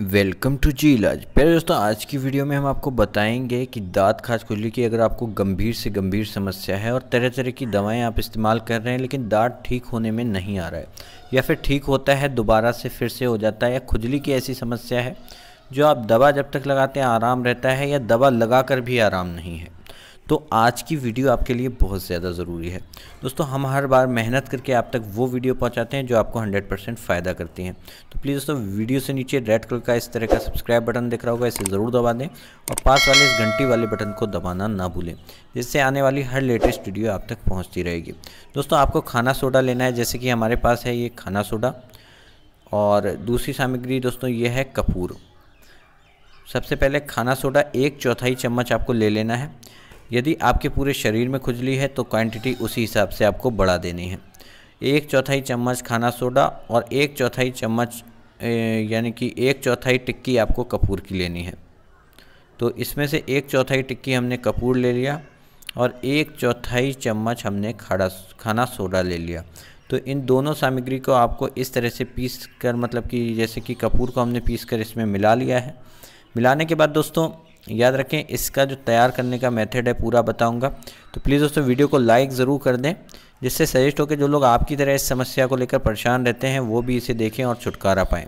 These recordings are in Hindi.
वेलकम टू जी इलाज प्यारे दोस्तों आज की वीडियो में हम आपको बताएंगे कि दांत खाज खुजली की अगर आपको गंभीर से गंभीर समस्या है और तरह तरह की दवाएं आप इस्तेमाल कर रहे हैं लेकिन दांत ठीक होने में नहीं आ रहा है या फिर ठीक होता है दोबारा से फिर से हो जाता है या खुजली की ऐसी समस्या है जो आप दवा जब तक लगाते हैं आराम रहता है या दवा लगा कर भी आराम नहीं है तो आज की वीडियो आपके लिए बहुत ज़्यादा ज़रूरी है दोस्तों हम हर बार मेहनत करके आप तक वो वीडियो पहुंचाते हैं जो आपको 100 परसेंट फ़ायदा करती हैं तो प्लीज़ दोस्तों वीडियो से नीचे रेड कलर का इस तरह का सब्सक्राइब बटन दिख रहा होगा इसे ज़रूर दबा दें और पास वाले इस घंटी वाले बटन को दबाना ना भूलें जिससे आने वाली हर लेटेस्ट वीडियो आप तक पहुँचती रहेगी दोस्तों आपको खाना सोडा लेना है जैसे कि हमारे पास है ये खाना सोडा और दूसरी सामग्री दोस्तों ये है कपूर सबसे पहले खाना सोडा एक चौथाई चम्मच आपको ले लेना है यदि आपके पूरे शरीर में खुजली है तो क्वांटिटी उसी हिसाब से आपको बढ़ा देनी है एक चौथाई चम्मच खाना सोडा और एक चौथाई चम्मच यानी कि एक चौथाई टिक्की आपको कपूर की लेनी है तो इसमें से एक चौथाई टिक्की हमने कपूर ले लिया और एक चौथाई चम्मच हमने खाड़ा खाना सोडा ले लिया तो इन दोनों सामग्री को आपको इस तरह से पीस कर मतलब कि जैसे कि कपूर को हमने पीस कर इसमें मिला लिया है मिलाने के बाद दोस्तों याद रखें इसका जो तैयार करने का मेथड है पूरा बताऊंगा तो प्लीज़ दोस्तों वीडियो को लाइक ज़रूर कर दें जिससे सजेस्ट हो कि जो लोग आपकी तरह इस समस्या को लेकर परेशान रहते हैं वो भी इसे देखें और छुटकारा पाएँ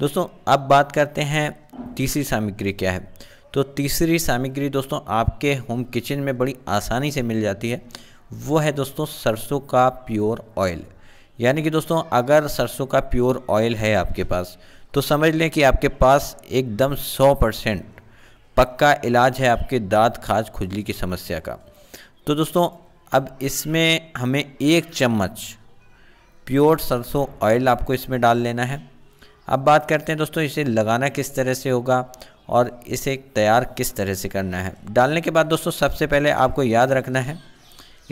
दोस्तों अब बात करते हैं तीसरी सामग्री क्या है तो तीसरी सामग्री दोस्तों आपके होम किचन में बड़ी आसानी से मिल जाती है वो है दोस्तों सरसों का प्योर ऑयल यानी कि दोस्तों अगर सरसों का प्योर ऑयल है आपके पास तो समझ लें कि आपके पास एकदम सौ परसेंट पक्का इलाज है आपके दांत खाज खुजली की समस्या का तो दोस्तों अब इसमें हमें एक चम्मच प्योर सरसों ऑयल आपको इसमें डाल लेना है अब बात करते हैं दोस्तों इसे लगाना किस तरह से होगा और इसे तैयार किस तरह से करना है डालने के बाद दोस्तों सबसे पहले आपको याद रखना है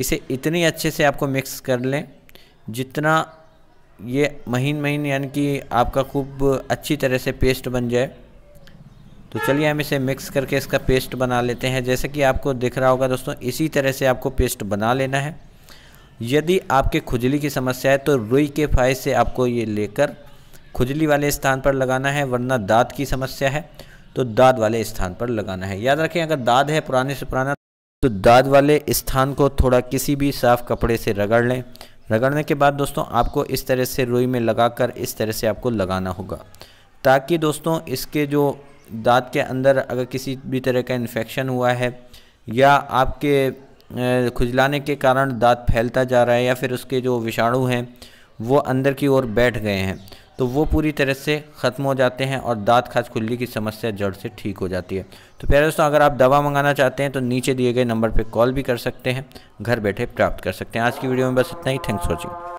इसे इतनी अच्छे से आपको मिक्स कर लें जितना ये महीन महीन यानी कि आपका खूब अच्छी तरह से पेस्ट बन जाए तो चलिए हम इसे मिक्स करके इसका पेस्ट बना लेते हैं जैसे कि आपको दिख रहा होगा दोस्तों इसी तरह से आपको पेस्ट बना लेना है यदि आपके खुजली की समस्या है तो रुई के फाय से आपको ये लेकर खुजली वाले स्थान पर लगाना है वरना दाँत की समस्या है तो दाँत वाले स्थान पर लगाना है याद रखें अगर दाँत है पुराने से पुराना तो दाँत वाले स्थान को थोड़ा किसी भी साफ़ कपड़े से रगड़ लें रगड़ने के बाद दोस्तों आपको इस तरह से रुई में लगाकर इस तरह से आपको लगाना होगा ताकि दोस्तों इसके जो दाँत के अंदर अगर किसी भी तरह का इन्फेक्शन हुआ है या आपके खुजलाने के कारण दांत फैलता जा रहा है या फिर उसके जो विषाणु हैं वो अंदर की ओर बैठ गए हैं तो वो पूरी तरह से ख़त्म हो जाते हैं और दांत खाज खुली की समस्या जड़ से ठीक हो जाती है तो प्यारे दोस्तों अगर आप दवा मंगाना चाहते हैं तो नीचे दिए गए नंबर पर कॉल भी कर सकते हैं घर बैठे प्राप्त कर सकते हैं आज की वीडियो में बस इतना ही थैंक्स वॉचिंग